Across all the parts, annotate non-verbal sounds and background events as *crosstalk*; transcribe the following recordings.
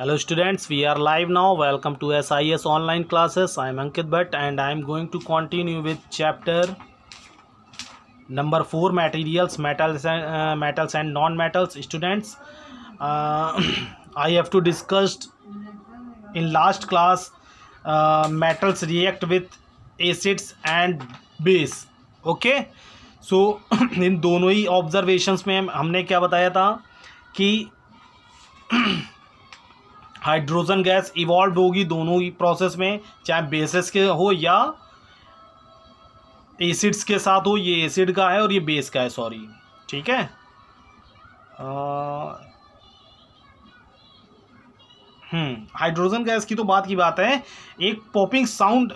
hello students we are live now welcome to S I S online classes I am Ankit Bhatt and I am going to continue with chapter number four materials metals metals and non metals students I have to discussed in last class metals react with acids and base okay so in दोनों ही observations में हमने क्या बताया था कि *clears throat* hydrogen gas evolve होगी दोनों ही प्रोसेस में चाहे बेसिस के हो या एसिड्स के साथ हो ये एसिड का है और ये बेस का है सॉरी ठीक है हाइड्रोजन हम्म, गैस की तो बात की बात है एक पॉपिंग साउंड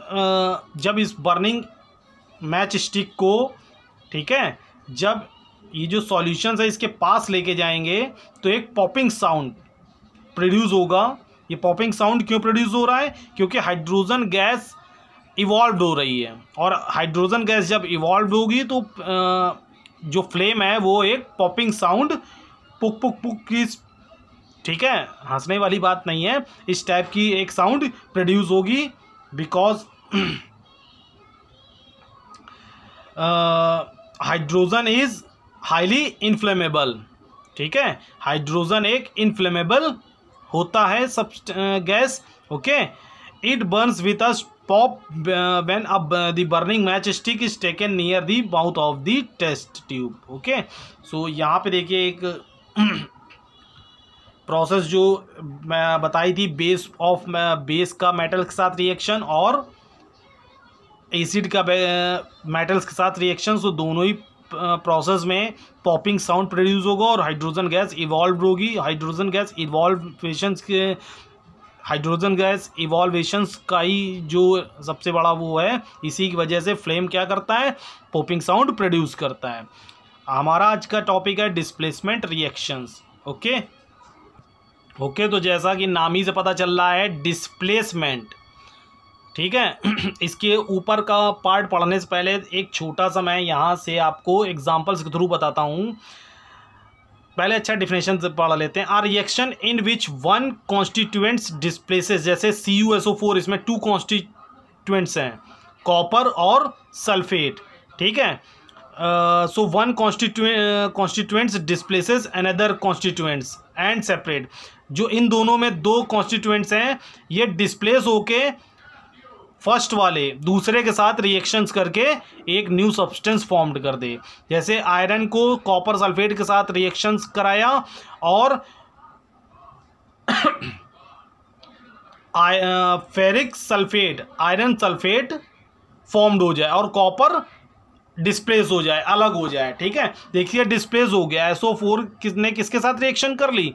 जब इस बर्निंग मैच स्टिक को ठीक है जब ये जो सॉल्यूशंस है इसके पास लेके जाएंगे तो एक पॉपिंग साउंड प्रोड्यूस होगा ये पॉपिंग साउंड क्यों प्रोड्यूस हो रहा है क्योंकि हाइड्रोजन गैस इवॉल्व हो रही है और हाइड्रोजन गैस जब इवॉल्व होगी तो जो फ्लेम है वो एक पॉपिंग साउंड पुक पुक पुक की ठीक है हंसने वाली बात नहीं है इस टाइप की एक साउंड प्रोड्यूस होगी because hydrogen is highly inflammable ठीक है हाइड्रोजन एक इन्फ्लेमेबल होता है सब gas okay it burns with a pop when अब the burning match stick is taken near the mouth of the test tube okay so यहाँ पे देखिए एक प्रोसेस *clears throat* जो मैं बताई थी बेस ऑफ बेस का मेटल के साथ रिएक्शन और एसिड का मेटल्स के साथ रिएक्शन सो दोनों ही प्रोसेस में पॉपिंग साउंड प्रोड्यूस होगा और हाइड्रोजन गैस इवॉल्व होगी हाइड्रोजन गैस इवॉल्वेशन के हाइड्रोजन गैस इवॉल्वेशंस का ही जो सबसे बड़ा वो है इसी की वजह से फ्लेम क्या करता है पॉपिंग साउंड प्रोड्यूस करता है हमारा आज का टॉपिक है डिस्प्लेसमेंट रिएक्शंस ओके ओके तो जैसा कि नाम ही से पता चल रहा है डिस्प्लेसमेंट ठीक है *clears throat* इसके ऊपर का पार्ट पढ़ने से पहले एक छोटा सा मैं यहाँ से आपको एग्जाम्पल्स के थ्रू बताता हूँ पहले अच्छा डिफिनेशन पढ़ लेते हैं are reaction in which one constituents displaces जैसे C U S O four इसमें टू कॉन्स्टिट्यूएंट्स हैं कॉपर और सल्फेट ठीक है so one constituent constituents displaces another constituents and separate जो इन दोनों में दो कॉन्स्टिट्यूएंट्स हैं ये डिस्प्लेस होके फर्स्ट वाले दूसरे के साथ रिएक्शंस करके एक न्यू सब्सटेंस फॉर्म्ड कर दे जैसे आयरन को कॉपर सल्फेट के साथ रिएक्शंस कराया और ferric sulphate iron sulphate formed हो जाए और कॉपर डिस्प्लेस हो जाए अलग हो जाए ठीक है देखिए डिस्प्लेस हो गया एसओ फोर किसने किसके साथ रिएक्शन कर ली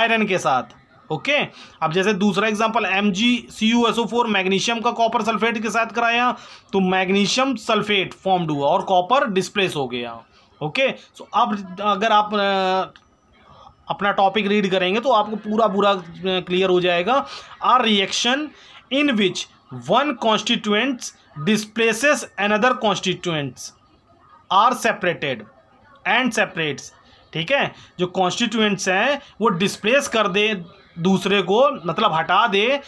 आयरन के साथ ओके अब जैसे दूसरा example M G C U S O four magnesium का कॉपर सल्फेट के साथ कराया तो मैग्नीशियम सल्फेट फॉर्म्ड हुआ और कॉपर डिस्प्लेस हो गया ओके सो अब अगर आप अपना टॉपिक रीड करेंगे तो आपको पूरा पूरा क्लियर हो जाएगा are reaction in which one constituents displaces other constituents are separated and separates ठीक है जो कॉन्स्टिट्यूएंट्स हैं वो डिस्प्लेस कर दे दूसरे को मतलब हटा दे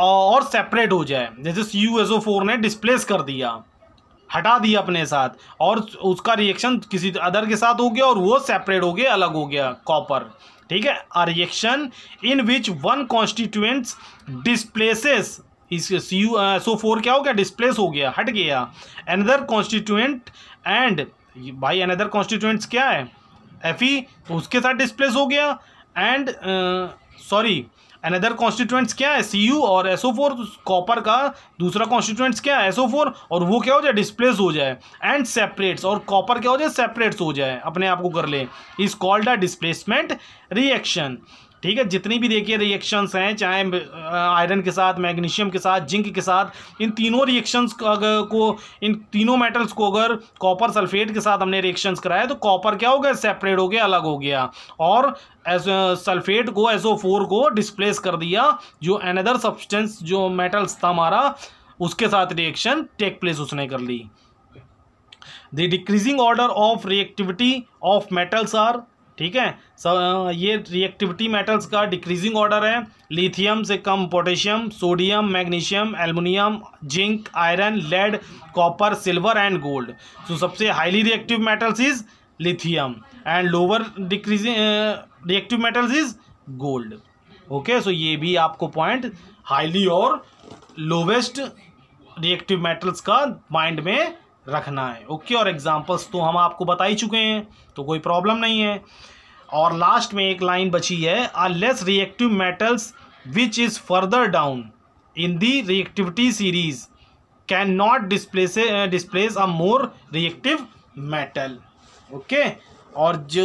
और सेपरेट हो जाए जैसे C U S O four ने डिस्प्लेस कर दिया हटा दिया अपने साथ और उसका रिएक्शन किसी अदर के साथ हो गया और वो सेपरेट हो गया अलग हो गया कॉपर ठीक है a reaction in which one constituents displaces इस C U S O four क्या हो गया डिस्प्लेस हो गया हट गया अनदर कॉन्स्टिट्यूएंट एंड भाई अनदर कॉन्स्टिट्यूएंट्स क्या है एफ ई तो उसके साथ डिस्प्लेस हो गया एंड सॉरी अनदर कॉन्स्टिट्यूएंट्स क्या है सी यू और एसओ फोर कॉपर का दूसरा कॉन्स्टिट्यूएंट्स क्या है एसओ फोर और वो क्या हो जाए डिस्प्लेस हो जाए एंड सेपरेट्स और कॉपर क्या हो जाए सेपरेट्स हो जाए अपने आप को कर ले is called a displacement reaction ठीक है जितनी भी देखिए रिएक्शंस हैं चाहे आयरन के साथ मैग्नीशियम के साथ जिंक के साथ इन तीनों रिएक्शंस को इन तीनों मेटल्स को अगर कॉपर सल्फेट के साथ हमने रिएक्शंस कराए तो कॉपर क्या हो गया सेपरेट हो गया अलग हो गया और सल्फेट को एसओ फोर को डिस्प्लेस कर दिया जो अनदर सब्सटेंस जो मेटल्स था हमारा उसके साथ रिएक्शन टेक प्लेस उसने कर ली the decreasing order of reactivity of metals are ठीक है सो uh, ये रिएक्टिविटी मेटल्स का डिक्रीजिंग ऑर्डर है लिथियम से कम potassium sodium magnesium aluminium zinc iron lead copper silver and gold so सबसे highly reactive metals is lithium and lower decreasing reactive metals is gold okay so ये भी आपको point highly और lowest reactive metals का mind में रखना है okay और एग्जांपल्स तो हम आपको बता ही चुके हैं तो कोई प्रॉब्लम नहीं है और लास्ट में एक लाइन बची है are less reactive metals which is further down in the reactivity series can not displace displace a more reactive metal okay और जो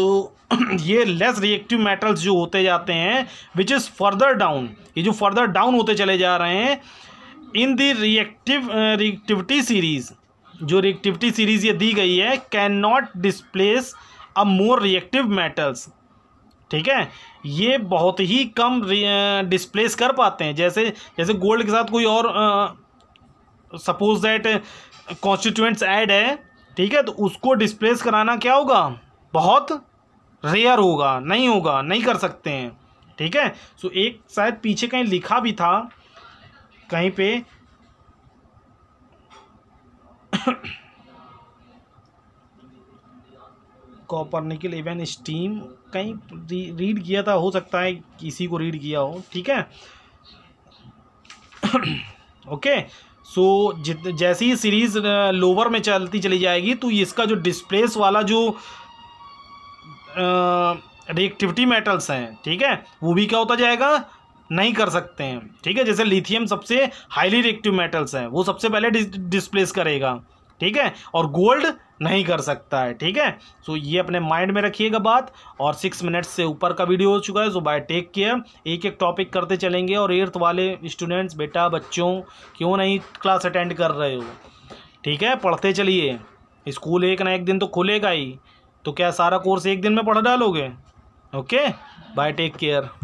*clears throat* ये लेस रिएक्टिव मेटल्स जो होते जाते हैं विच इज़ फर्दर डाउन ये जो फर्दर डाउन होते चले जा रहे हैं in the reactive reactivity series जो रिएक्टिविटी सीरीज ये दी गई है can not displace a more reactive metals ठीक है ये बहुत ही कम डिस्प्लेस कर पाते हैं जैसे जैसे गोल्ड के साथ कोई और सपोज दैट कॉन्स्टिट्यूएंट्स ऐड है ठीक है तो उसको डिस्प्लेस कराना क्या होगा बहुत रेयर होगा नहीं होगा नहीं कर सकते हैं ठीक है सो एक शायद पीछे कहीं लिखा भी था कहीं पे कॉपर निकल इवन स्टीम कहीं रीड किया था हो सकता है किसी को रीड किया हो ठीक है ओके *coughs* सो जित जैसे ही सीरीज़ लोवर में चलती चली जाएगी तो इसका जो डिस्प्लेस वाला जो रिएक्टिविटी मेटल्स हैं ठीक है वो भी क्या होता जाएगा नहीं कर सकते हैं ठीक है जैसे लिथियम सबसे हाईली रिएक्टिव मेटल्स हैं वो सबसे पहले डिस्प्लेस करेगा ठीक है और गोल्ड नहीं कर सकता है ठीक है सो ये अपने माइंड में रखिएगा बात और सिक्स मिनट्स से ऊपर का वीडियो हो चुका है सो बाय टेक केयर एक एक टॉपिक करते चलेंगे और एर्थ वाले स्टूडेंट्स बेटा बच्चों क्यों नहीं क्लास अटेंड कर रहे हो ठीक है पढ़ते चलिए स्कूल एक ना एक दिन तो खुलेगा ही तो क्या सारा कोर्स एक दिन में पढ़ डालोगे ओके बाय टेक केयर